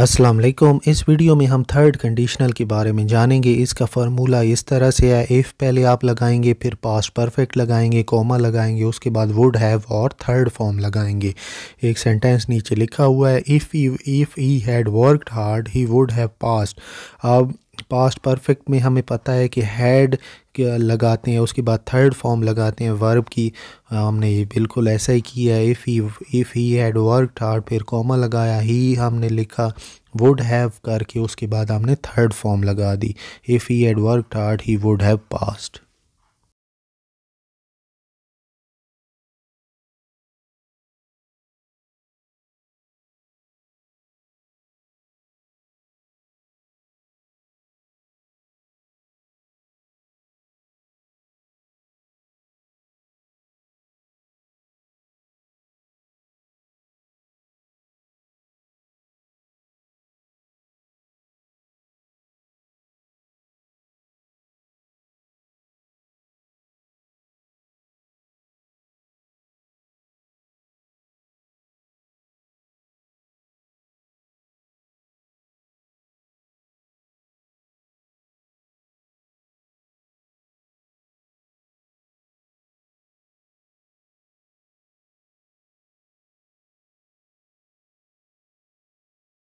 अस्सलाम वालेकुम इस वीडियो में हम थर्ड कंडीशनल के बारे में जानेंगे इसका फार्मूला इस तरह से है इफ़ पहले आप लगाएंगे फिर पास्ट परफेक्ट लगाएंगे कॉमा लगाएंगे उसके बाद वुड हैव और थर्ड फॉर्म लगाएंगे एक सेंटेंस नीचे लिखा हुआ है if if I had worked hard he would have passed अब पास्ट परफेक्ट में हमें पता है कि हैड लगाते हैं उसके बाद थर्ड फॉर्म लगाते हैं वर्ब की हमने ये बिल्कुल ऐसा ही किया है if he if he had work hard फिर कॉमा लगाया ही हमने लिखा वुड हैव करके उसके बाद हमने थर्ड फॉर्म लगा दी if he had work hard he would have past